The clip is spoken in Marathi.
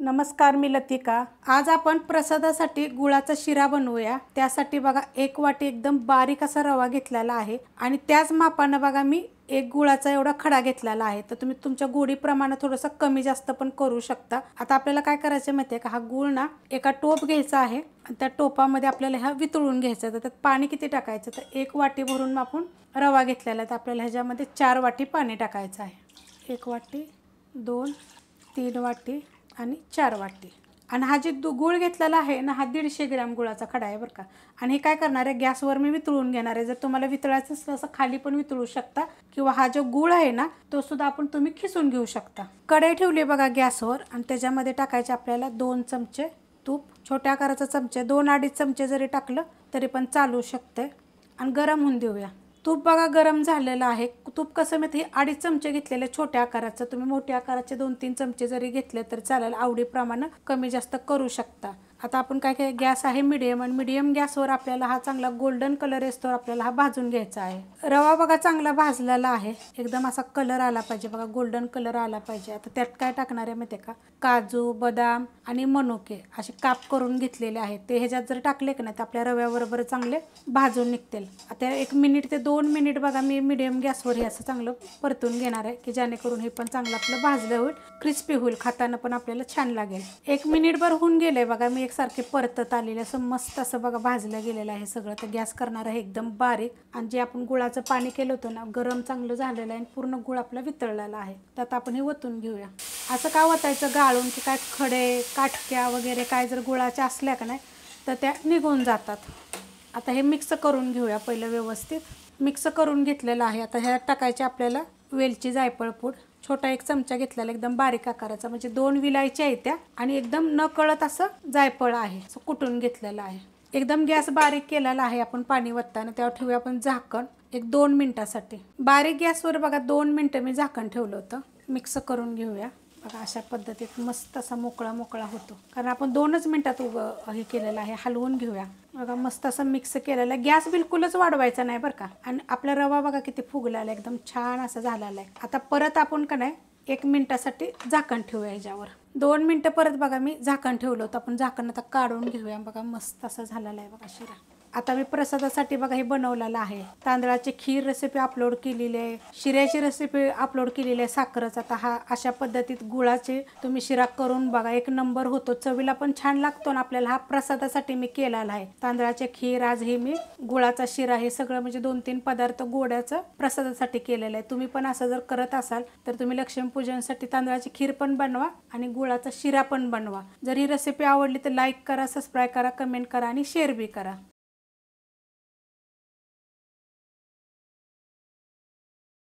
नमस्कार मी लतिका आज आपण प्रसादासाठी गुळाचा शिरा बनवूया त्यासाठी बघा एक वाटी एकदम बारीक असा रवा घेतलेला आहे आणि त्याच मापानं बघा मी एक गुळाचा एवढा खडा घेतलेला आहे तर तुम्ही तुमच्या गोडीप्रमाणे थोडंसं कमी जास्त पण करू शकता आता आपल्याला काय करायचं माहिती आहे का हा गुळ ना एका टोप घ्यायचा आहे आणि त्या टोपामध्ये आपल्याला ह्या वितळून घ्यायचा तर पाणी किती टाकायचं तर एक वाटी भरून मापून रवा घेतलेला तर आपल्याला ह्याच्यामध्ये चार वाटी पाणी टाकायचं आहे एक वाटी दोन तीन वाटी आणि चार वाटी आणि हा जे दु गुळ घेतलेला आहे ना हा दीडशे ग्रॅम गुळाचा खडा आहे बरं का आणि हे काय करणार आहे गॅसवर मी वितळून घेणार आहे जर तुम्हाला वितळायचं असलं असं खाली पण वितळू शकता किंवा हा जो गुळ आहे ना तो सुद्धा आपण तुम्ही खिसून घेऊ शकता कढई ठेवली बघा गॅसवर आणि त्याच्यामध्ये टाकायचे आपल्याला दोन चमचे तूप छोट्या आकाराचा चमचे दोन अडीच चमचे जरी टाकलं तरी पण चालू शकते आणि गरम होऊन देऊया तूप बघा गरम झालेलं आहे तूप कसं मी ते अडीच चमचे घेतलेले छोट्या आकाराचं तुम्ही मोठ्या आकाराचे दोन तीन चमचे जरी घेतले तर चालेल आवडीप्रमाणे कमी जास्त करू शकता आता आपण काय काय गॅस आहे मिडियम आणि मिडियम गॅसवर आपल्याला हा चांगला गोल्डन कलर येतो आपल्याला हा भाजून घ्यायचा आहे रवा बघा चांगला भाजलेला आहे एकदम असा कलर आला पाहिजे बघा गोल्डन कलर आला पाहिजे आता त्यात काय टाकणार आहे माहिती का काजू बदाम आणि मनुके असे काप करून घेतलेले आहेत ते ह्याच्यात जर टाकले की नाही तर आपल्या रव्याबरोबर चांगले भाजून निघतील आता एक मिनिट ते दोन मिनिट बघा मी मिडियम गॅसवर हे असं चांगलं परतून घेणार आहे की जेणेकरून हे पण चांगलं आपलं भाजलं होईल क्रिस्पी होईल खाताना पण आपल्याला छान लागेल एक मिनिटभर होऊन गेले बघा मी सारखे परतत आलेले असं मस्त असं बघा भाजलं गेलेलं आहे सगळं तर गॅस करणार आहे एकदम बारीक आणि जे आपण गुळाचं पाणी केलं होतं ना गरम चांगलं झालेलं आहे आणि पूर्ण गुळ आपला वितळलेला आहे त्यात आपण हे वतून घेऊया असं का वतायचं गाळून की काय खडे काटक्या वगैरे काय जर गुळाच्या असल्या का नाही तर त्या निघून जातात आता हे मिक्स करून घेऊया पहिलं व्यवस्थित मिक्स करून घेतलेलं आहे आता ह्या टाकायचे आपल्याला वेलची जायफळपूड छोटा एक चमचा घेतलेला एकदम बारीक आकाराचा म्हणजे दोन विलायच्या आहेत त्या आणि एकदम न कळत असं जायफळ आहे असं कुटून घेतलेलं आहे एकदम गॅस बारीक केलेला आहे आपण पाणी वत्ताना त्यावर ठेवूया आपण झाकण एक दोन मिनिटासाठी बारीक गॅसवर बघा दोन मिनटं मी झाकण ठेवलं होतं मिक्स करून घेऊया बघा अशा पद्धतीत मस्त असा मोकळा मोकळा होतो कारण आपण दोनच मिनटात उग हे केलेलं आहे हलवून घेऊया बघा मस्त असं मिक्स केलेलं आहे गॅस बिलकुलच वाढवायचा नाही बरं का आणि आपला रवा बघा किती फुगलेला एकदम छान असा झालेला आहे आता परत आपण का नाही एक मिनटासाठी झाकण ठेवूया ह्याच्यावर दोन मिनटं परत बघा मी झाकण ठेवलं होतं आपण झाकण आता काढून घेऊया बघा मस्त असं झालेलं आहे बघा शिरा आता मी प्रसादासाठी बघा हे बनवलेलं आहे तांदळाची खीर रेसिपी अपलोड केलेली आहे शिऱ्याची रेसिपी अपलोड केलेली आहे साखरच आता हा अशा पद्धतीत गुळाचे तुम्ही शिरा करून बघा एक नंबर होतो चवीला पण छान लागतो ना आपल्याला हा प्रसादासाठी मी केलेला आहे तांदळाची खीर आज हे मी गुळाचा शिरा हे सगळं म्हणजे दोन तीन पदार्थ गोड्याचं प्रसादासाठी केलेलं आहे तुम्ही पण असं जर करत असाल तर तुम्ही लक्ष्मीपूजनसाठी तांदळाची खीर पण बनवा आणि गुळाचा शिरा पण बनवा जर ही रेसिपी आवडली तर लाईक करा सबस्क्राईब करा कमेंट करा आणि शेअर बी करा